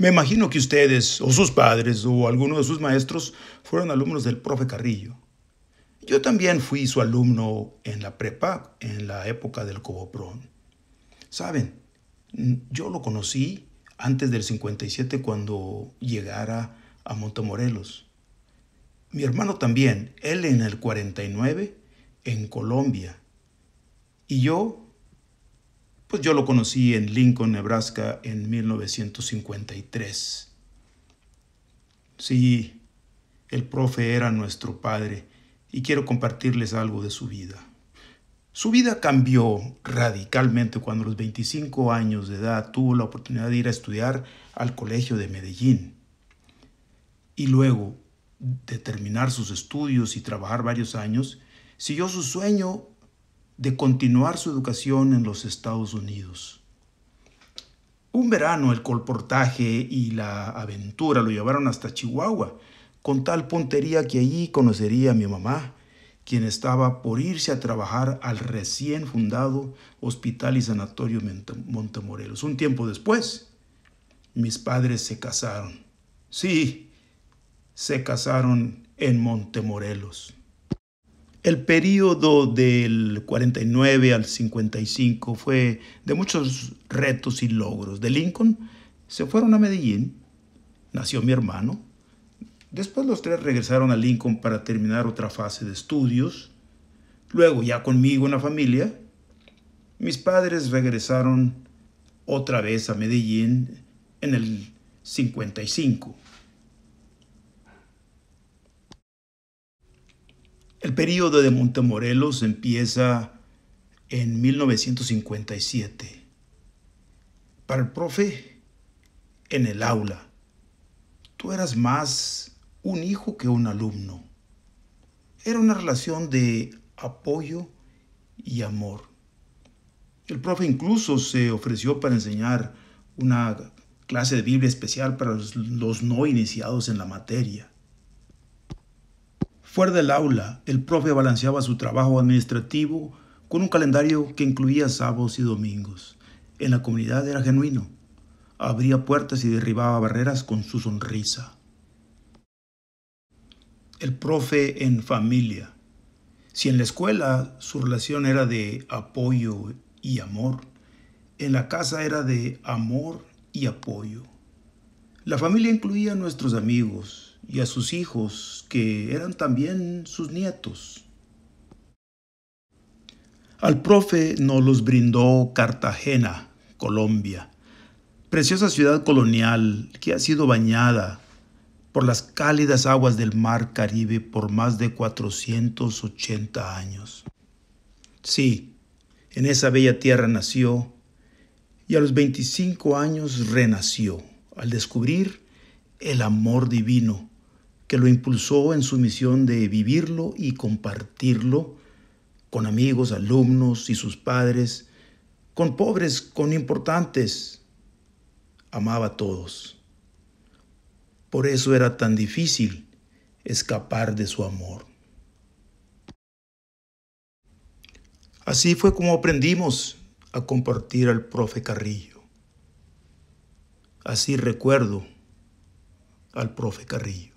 Me imagino que ustedes, o sus padres, o alguno de sus maestros, fueron alumnos del profe Carrillo. Yo también fui su alumno en la prepa, en la época del Coboprón. Saben, yo lo conocí antes del 57 cuando llegara a Montemorelos. Mi hermano también, él en el 49 en Colombia. Y yo pues yo lo conocí en Lincoln, Nebraska, en 1953. Sí, el profe era nuestro padre y quiero compartirles algo de su vida. Su vida cambió radicalmente cuando a los 25 años de edad tuvo la oportunidad de ir a estudiar al Colegio de Medellín y luego de terminar sus estudios y trabajar varios años, siguió su sueño de continuar su educación en los Estados Unidos. Un verano el colportaje y la aventura lo llevaron hasta Chihuahua, con tal puntería que allí conocería a mi mamá, quien estaba por irse a trabajar al recién fundado Hospital y Sanatorio Montemorelos. Un tiempo después, mis padres se casaron. Sí, se casaron en Montemorelos. El periodo del 49 al 55 fue de muchos retos y logros. De Lincoln se fueron a Medellín, nació mi hermano. Después los tres regresaron a Lincoln para terminar otra fase de estudios. Luego, ya conmigo en la familia, mis padres regresaron otra vez a Medellín en el 55. El período de Montemorelos empieza en 1957. Para el profe, en el aula, tú eras más un hijo que un alumno. Era una relación de apoyo y amor. El profe incluso se ofreció para enseñar una clase de Biblia especial para los no iniciados en la materia. Fuera del aula, el profe balanceaba su trabajo administrativo con un calendario que incluía sábados y domingos. En la comunidad era genuino. Abría puertas y derribaba barreras con su sonrisa. El profe en familia. Si en la escuela su relación era de apoyo y amor, en la casa era de amor y apoyo. La familia incluía a nuestros amigos, y a sus hijos, que eran también sus nietos. Al profe nos los brindó Cartagena, Colombia, preciosa ciudad colonial que ha sido bañada por las cálidas aguas del mar Caribe por más de 480 años. Sí, en esa bella tierra nació y a los 25 años renació al descubrir el amor divino que lo impulsó en su misión de vivirlo y compartirlo con amigos, alumnos y sus padres, con pobres, con importantes. Amaba a todos. Por eso era tan difícil escapar de su amor. Así fue como aprendimos a compartir al profe Carrillo. Así recuerdo al profe Carrillo.